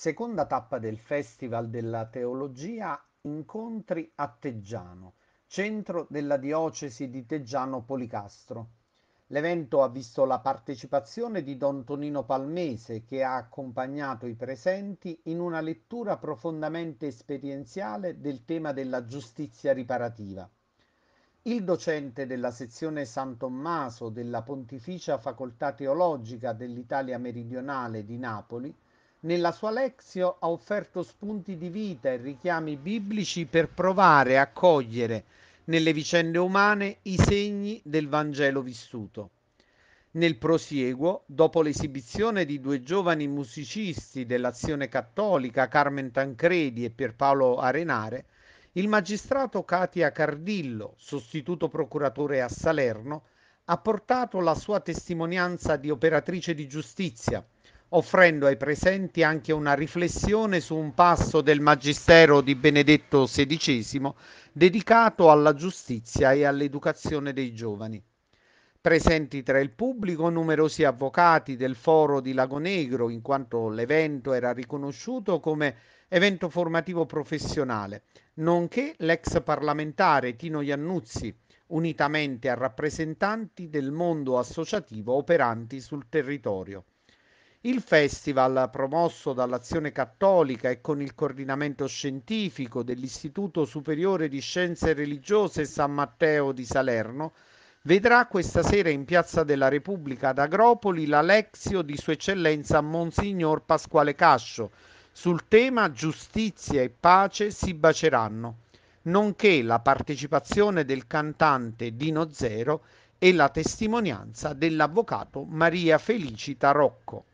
Seconda tappa del Festival della Teologia Incontri a Teggiano, centro della diocesi di Teggiano Policastro. L'evento ha visto la partecipazione di Don Tonino Palmese che ha accompagnato i presenti in una lettura profondamente esperienziale del tema della giustizia riparativa. Il docente della sezione San Tommaso della Pontificia Facoltà Teologica dell'Italia Meridionale di Napoli nella sua lezio ha offerto spunti di vita e richiami biblici per provare a cogliere nelle vicende umane i segni del Vangelo vissuto. Nel prosieguo, dopo l'esibizione di due giovani musicisti dell'azione cattolica, Carmen Tancredi e Pierpaolo Arenare, il magistrato Katia Cardillo, sostituto procuratore a Salerno, ha portato la sua testimonianza di operatrice di giustizia, offrendo ai presenti anche una riflessione su un passo del Magistero di Benedetto XVI dedicato alla giustizia e all'educazione dei giovani. Presenti tra il pubblico numerosi avvocati del foro di Lagonegro, in quanto l'evento era riconosciuto come evento formativo professionale, nonché l'ex parlamentare Tino Iannuzzi, unitamente a rappresentanti del mondo associativo operanti sul territorio. Il festival, promosso dall'Azione Cattolica e con il coordinamento scientifico dell'Istituto Superiore di Scienze Religiose San Matteo di Salerno, vedrà questa sera in Piazza della Repubblica ad Agropoli la di Sua Eccellenza Monsignor Pasquale Cascio sul tema Giustizia e pace si baceranno, nonché la partecipazione del cantante Dino Zero e la testimonianza dell'avvocato Maria Felicita Rocco.